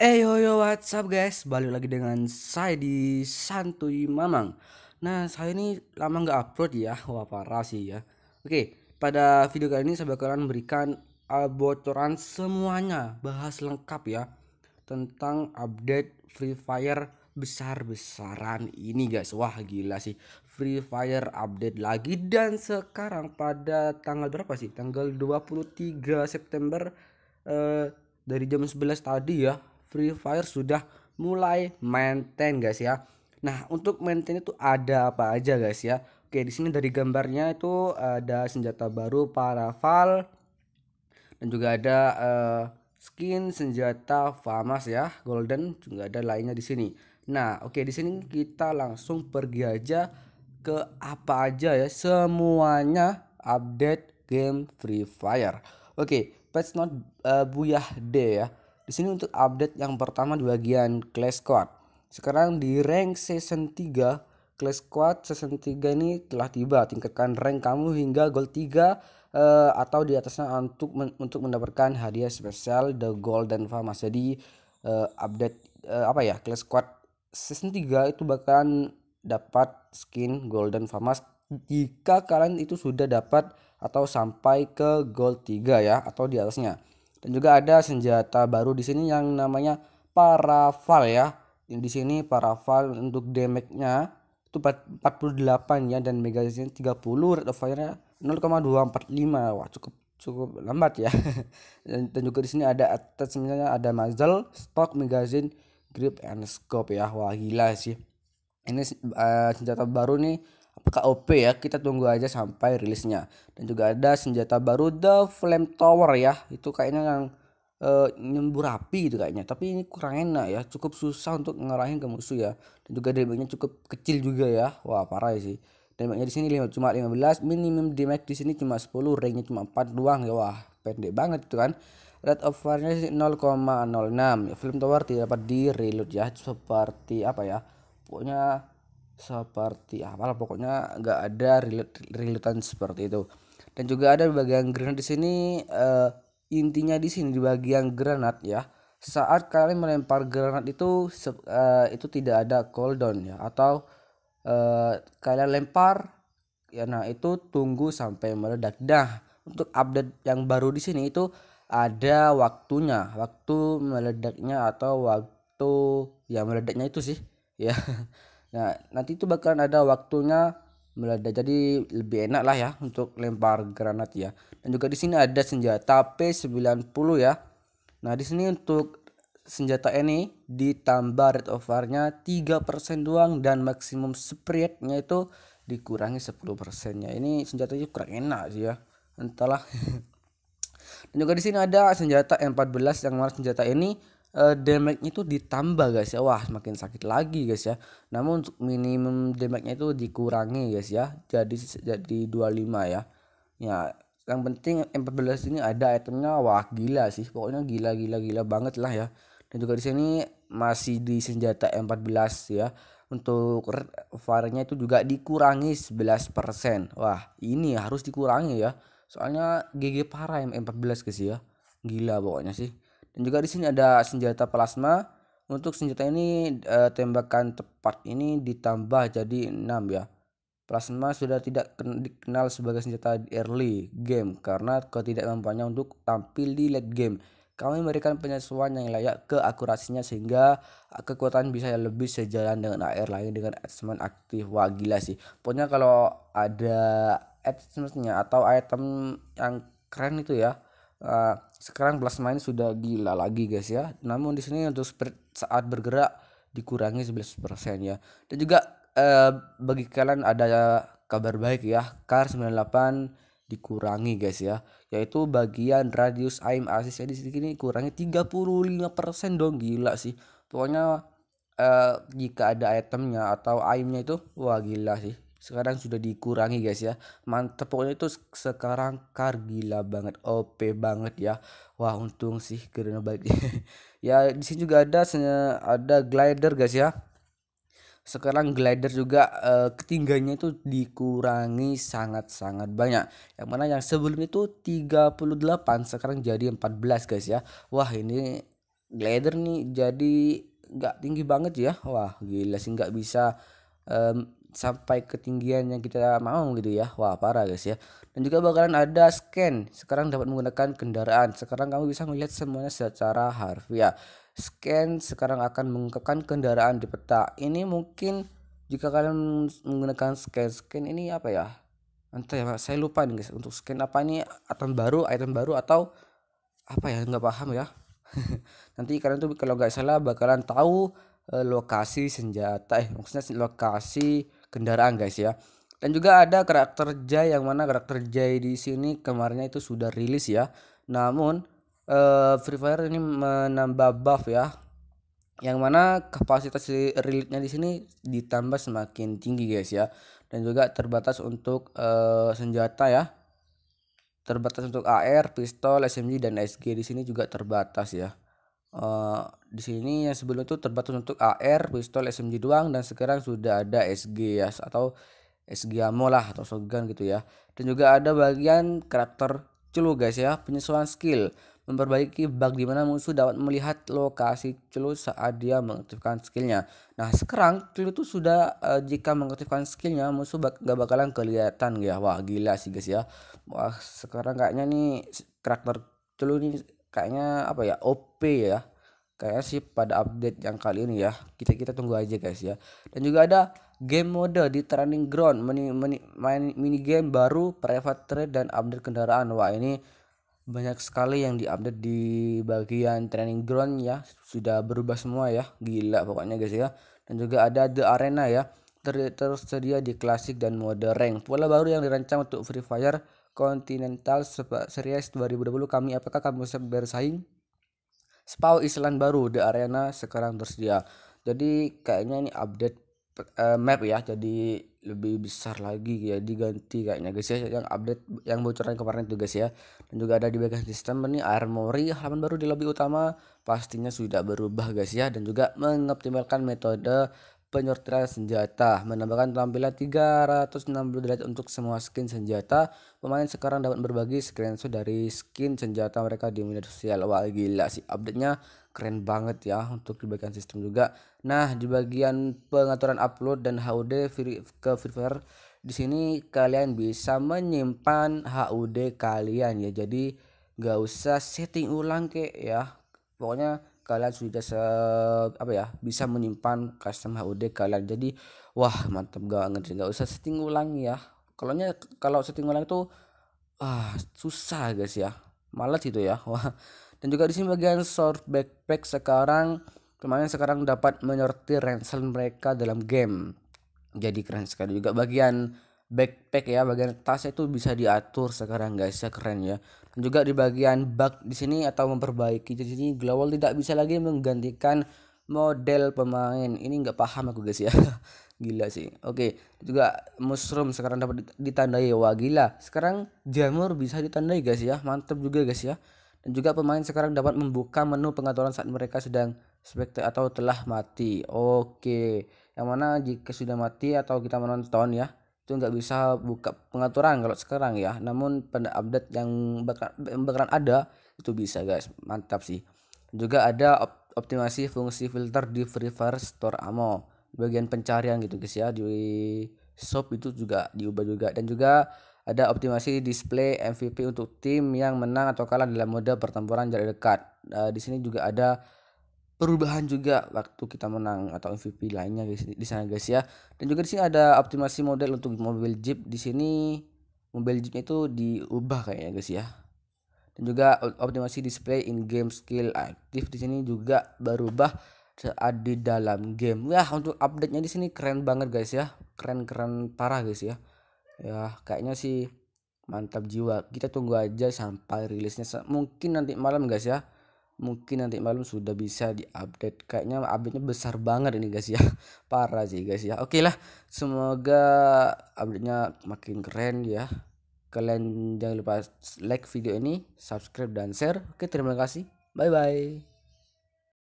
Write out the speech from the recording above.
Hey eh, yo yo what's up guys Balik lagi dengan saya di Santuy Mamang Nah saya ini lama nggak upload ya Wah parah sih ya Oke pada video kali ini saya bakalan berikan bocoran semuanya Bahas lengkap ya Tentang update Free Fire besar-besaran ini guys Wah gila sih Free Fire update lagi Dan sekarang pada tanggal berapa sih Tanggal 23 September eh, dari jam 11 tadi ya Free Fire sudah mulai maintain guys ya. Nah, untuk maintain itu ada apa aja guys ya. Oke, di sini dari gambarnya itu ada senjata baru Paraval dan juga ada uh, skin senjata Famas ya, Golden juga ada lainnya di sini. Nah, oke di sini kita langsung pergi aja ke apa aja ya. Semuanya update game Free Fire. Oke, patch not uh, eh, Buyah D ya. Di sini untuk update yang pertama di bagian class Squad. Sekarang di rank season 3, class Squad season 3 ini telah tiba. Tingkatkan rank kamu hingga gold 3 uh, eh, atau di atasnya untuk men untuk mendapatkan hadiah spesial The Golden Famas. Jadi uh, update uh, apa ya class Squad season 3 itu bakalan dapat skin Golden Famas jika kalian itu sudah dapat atau sampai ke gold 3 ya atau di atasnya. Dan juga ada senjata baru di sini yang namanya paraval ya. Di sini paraval untuk damage-nya itu 48 ya dan magazine 30 rate of fire-nya 0,245. Wah, cukup cukup lambat ya. dan, dan juga di sini ada attachment-nya ada muzzle, stock, magazine, grip and scope ya. Wah, gila sih. Ini uh, senjata baru nih KOP ya kita tunggu aja sampai rilisnya dan juga ada senjata baru The Flame Tower ya itu kayaknya yang e, nyembur api gitu kayaknya tapi ini kurang enak ya cukup susah untuk ngerahin ke musuh ya dan juga damage-nya cukup kecil juga ya wah parah sih damage-nya di sini cuma 15 minimum damage di sini cuma 10 range-nya cuma 4 doang ya wah pendek banget itu kan Red of fire-nya 0,06 ya, film tower tidak dapat di reload ya seperti apa ya pokoknya seperti apalah pokoknya nggak ada riletan seperti itu dan juga ada di bagian granat di sini uh, intinya di sini di bagian granat ya saat kalian melempar granat itu uh, itu tidak ada cooldown ya atau uh, kalian lempar ya nah itu tunggu sampai meledak dah untuk update yang baru di sini itu ada waktunya waktu meledaknya atau waktu ya meledaknya itu sih ya Nah, nanti itu bakalan ada waktunya meledak. Jadi lebih enak lah ya untuk lempar granat ya. Dan juga di sini ada senjata P90 ya. Nah, di sini untuk senjata ini ditambah rate of fire-nya 3% doang dan maksimum spread-nya itu dikurangi 10% nya Ini senjata senjatanya kurang enak sih ya. Entahlah. dan juga di sini ada senjata M14 yang mana senjata ini uh, damage-nya itu ditambah guys ya wah semakin sakit lagi guys ya namun untuk minimum damage-nya itu dikurangi guys ya jadi jadi 25 ya ya yang penting M14 ini ada itemnya wah gila sih pokoknya gila gila gila banget lah ya dan juga di sini masih di senjata M14 ya untuk varnya itu juga dikurangi 11% wah ini harus dikurangi ya soalnya GG parah M14 guys ya gila pokoknya sih dan juga di sini ada senjata plasma. Untuk senjata ini eh, tembakan tepat ini ditambah jadi 6 ya. Plasma sudah tidak dikenal sebagai senjata early game karena tidak ketidakmampuannya untuk tampil di late game. Kami memberikan penyesuaian yang layak ke akurasinya sehingga kekuatan bisa lebih sejalan dengan air lain dengan adjustment aktif. Wah gila sih. Pokoknya kalau ada adjustmentnya atau item yang keren itu ya Eh, sekarang plus main sudah gila lagi guys ya namun di sini untuk speed saat bergerak dikurangi 11% ya dan juga eh, bagi kalian ada kabar baik ya CAR 98 dikurangi guys ya yaitu bagian radius aim assist di sini kurangi 35% dong gila sih pokoknya eh, jika ada itemnya atau aimnya itu wah gila sih sekarang sudah dikurangi guys ya mantep pokoknya itu sekarang kar gila banget op banget ya wah untung sih karena baik ya di sini juga ada ada glider guys ya sekarang glider juga e, ketinggiannya itu dikurangi sangat-sangat banyak yang mana yang sebelum itu 38 sekarang jadi 14 guys ya wah ini glider nih jadi nggak tinggi banget ya wah gila sih nggak bisa e, sampai ketinggian yang kita mau gitu ya wah parah guys ya dan juga bakalan ada scan sekarang dapat menggunakan kendaraan sekarang kamu bisa melihat semuanya secara harfiah scan sekarang akan mengungkapkan kendaraan di peta ini mungkin jika kalian menggunakan scan scan ini apa ya entah ya saya lupa nih guys untuk scan apa ini item baru item baru atau apa ya nggak paham ya nanti kalian tuh kalau nggak salah bakalan tahu eh, lokasi senjata eh maksudnya lokasi kendaraan guys ya. Dan juga ada karakter Jai yang mana karakter Jai di sini kemarinnya itu sudah rilis ya. Namun uh, Free Fire ini menambah buff ya. Yang mana kapasitas rilisnya di sini ditambah semakin tinggi guys ya. Dan juga terbatas untuk uh, senjata ya. Terbatas untuk AR, pistol, SMG dan SG di sini juga terbatas ya. Uh, di sini yang sebelum itu terbatas untuk AR, pistol, SMG doang dan sekarang sudah ada SG ya atau SG ammo lah atau shotgun gitu ya. Dan juga ada bagian karakter celu guys ya, penyesuaian skill memperbaiki bug di mana musuh dapat melihat lokasi celu saat dia mengaktifkan skillnya. Nah sekarang celu itu sudah uh, jika mengaktifkan skillnya musuh bak gak bakalan kelihatan ya. Wah gila sih guys ya. Wah sekarang kayaknya nih karakter celu ini kayaknya apa ya OP ya kayaknya sih pada update yang kali ini ya kita kita tunggu aja guys ya dan juga ada game mode di training ground mini, mini, main mini game baru private trade dan update kendaraan wah ini banyak sekali yang diupdate di bagian training ground ya sudah berubah semua ya gila pokoknya guys ya dan juga ada the arena ya ter tersedia di klasik dan mode rank pola baru yang dirancang untuk free fire Continental Series 2020 kami apakah kamu bisa bersaing? Spau Island baru di Arena sekarang tersedia. Jadi kayaknya ini update eh, map ya. Jadi lebih besar lagi ya diganti kayaknya guys ya yang update yang bocoran kemarin itu guys ya dan juga ada di bagian sistem ini armory halaman baru di lobby utama pastinya sudah berubah guys ya dan juga mengoptimalkan metode penyortiran senjata, menambahkan tampilan 360 derajat untuk semua skin senjata. Pemain sekarang dapat berbagi screenshot dari skin senjata mereka di media sosial. Wah gila sih update-nya keren banget ya untuk di bagian sistem juga. Nah, di bagian pengaturan upload dan HUD ke Free Fire di sini kalian bisa menyimpan HUD kalian ya. Jadi nggak usah setting ulang kek ya. Pokoknya kalian sudah se apa ya bisa menyimpan custom HUD kalian jadi wah mantap banget nggak usah setting ulang ya kalau kalau setting ulang itu ah susah guys ya malas gitu ya wah dan juga di sini bagian short backpack sekarang kemarin sekarang dapat menyortir ransel mereka dalam game jadi keren sekali juga bagian backpack ya bagian tas itu bisa diatur sekarang guys ya keren ya dan juga di bagian bug di sini atau memperbaiki di sini global tidak bisa lagi menggantikan model pemain ini nggak paham aku guys ya gila sih oke juga mushroom sekarang dapat ditandai wah gila sekarang jamur bisa ditandai guys ya mantap juga guys ya dan juga pemain sekarang dapat membuka menu pengaturan saat mereka sedang spekte atau telah mati oke yang mana jika sudah mati atau kita menonton ya itu nggak bisa buka pengaturan kalau sekarang ya namun pada update yang bakal bakalan ada itu bisa guys mantap sih juga ada op optimasi fungsi filter di Free Fire Store Ammo bagian pencarian gitu guys ya di shop itu juga diubah juga dan juga ada optimasi display MVP untuk tim yang menang atau kalah dalam mode pertempuran jarak dekat. Uh, di sini juga ada perubahan juga waktu kita menang atau MVP lainnya guys di sana guys ya. Dan juga di sini ada optimasi model untuk mobil Jeep. Di sini mobil Jeep itu diubah kayaknya guys ya. Dan juga optimasi display in game skill aktif di sini juga berubah saat di dalam game. Ya untuk update-nya di sini keren banget guys ya. Keren-keren parah guys ya. Ya kayaknya sih mantap jiwa. Kita tunggu aja sampai rilisnya mungkin nanti malam guys ya mungkin nanti malam sudah bisa diupdate kayaknya update-nya besar banget ini guys ya parah sih guys ya oke lah semoga update-nya makin keren ya kalian jangan lupa like video ini subscribe dan share oke terima kasih bye bye